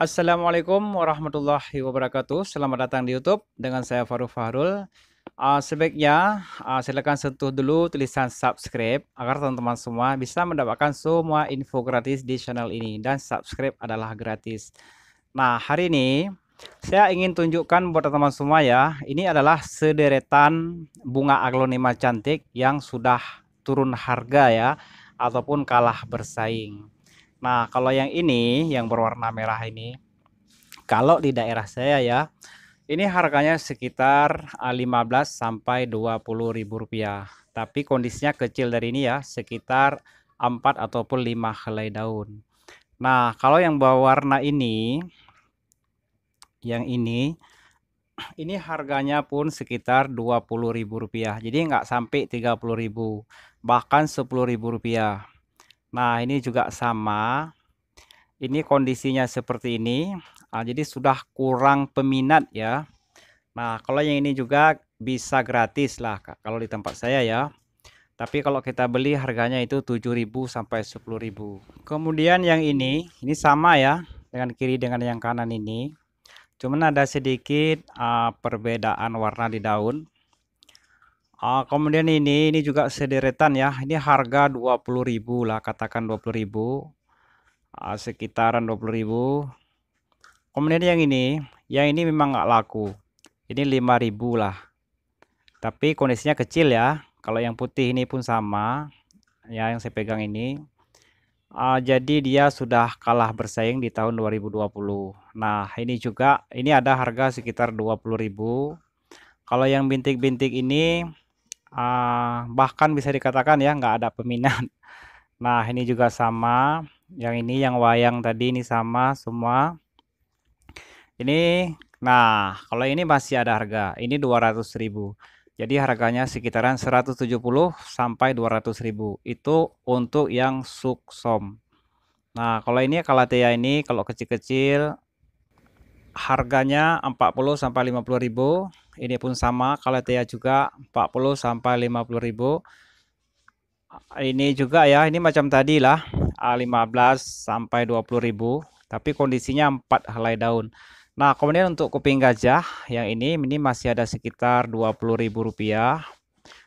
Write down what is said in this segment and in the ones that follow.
Assalamualaikum warahmatullahi wabarakatuh. Selamat datang di YouTube dengan saya Faru Fahrul. Uh, sebaiknya uh, silakan sentuh dulu tulisan subscribe agar teman-teman semua bisa mendapatkan semua info gratis di channel ini dan subscribe adalah gratis. Nah, hari ini saya ingin tunjukkan buat teman-teman semua ya. Ini adalah sederetan bunga aglonema cantik yang sudah turun harga ya ataupun kalah bersaing. Nah, kalau yang ini yang berwarna merah ini kalau di daerah saya ya ini harganya sekitar 15 ah, sampai 20 ribu rupiah tapi kondisinya kecil dari ini ya sekitar 4 ataupun 5 helai daun nah kalau yang berwarna ini yang ini ini harganya pun sekitar Rp20.000 jadi nggak sampai Rp30.000 bahkan Rp10.000 Nah ini juga sama ini kondisinya seperti ini nah, jadi sudah kurang peminat ya Nah kalau yang ini juga bisa gratis lah kalau di tempat saya ya tapi kalau kita beli harganya itu 7000 sampai 10000 kemudian yang ini ini sama ya dengan kiri dengan yang kanan ini cuman ada sedikit uh, perbedaan warna di daun Uh, kemudian ini ini juga sederetan ya. Ini harga 20.000 lah, katakan 20.000. Uh, ah, sekitaran 20.000. Kemudian yang ini, yang ini memang nggak laku. Ini 5.000 lah. Tapi kondisinya kecil ya. Kalau yang putih ini pun sama. Ya, yang saya pegang ini. Uh, jadi dia sudah kalah bersaing di tahun 2020. Nah, ini juga ini ada harga sekitar 20.000. Kalau yang bintik-bintik ini uh, bahkan bisa dikatakan ya nggak ada peminat. Nah ini juga sama, yang ini yang wayang tadi ini sama semua. Ini, nah kalau ini masih ada harga, ini 200.000. Jadi harganya sekitaran 170 sampai 200.000 Itu untuk yang suksom. Nah kalau ini kalatea ini kalau kecil-kecil harganya 40 sampai 50 ribu ini pun sama kalau kaletea juga 40 sampai 50 ribu ini juga ya ini macam tadi lah 15 sampai 20 ribu tapi kondisinya 4 helai daun nah kemudian untuk kuping gajah yang ini ini masih ada sekitar 20 ribu rupiah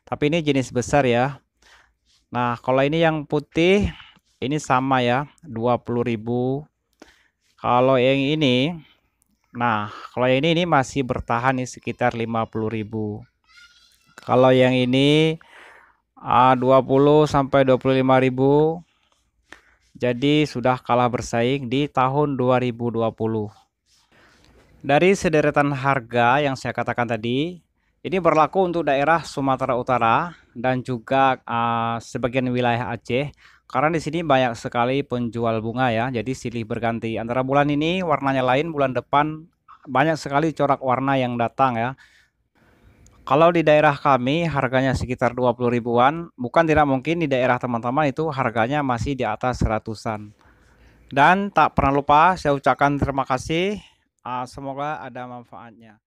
tapi ini jenis besar ya nah kalau ini yang putih ini sama ya 20 ribu kalau yang ini Nah, kalau yang ini ini masih bertahan nih sekitar 50.000. Kalau yang ini uh, 20 sampai 25.000. Jadi sudah kalah bersaing di tahun 2020. Dari sederetan harga yang saya katakan tadi, ini berlaku untuk daerah Sumatera Utara dan juga uh, sebagian wilayah Aceh karena di sini banyak sekali penjual bunga ya, jadi silih berganti. Antara bulan ini warnanya lain, bulan depan banyak sekali corak warna yang datang ya. Kalau di daerah kami harganya sekitar 20 ribuan, bukan tidak mungkin di daerah teman-teman itu harganya masih di atas seratusan. Dan tak pernah lupa saya ucapkan terima kasih, ah, semoga ada manfaatnya.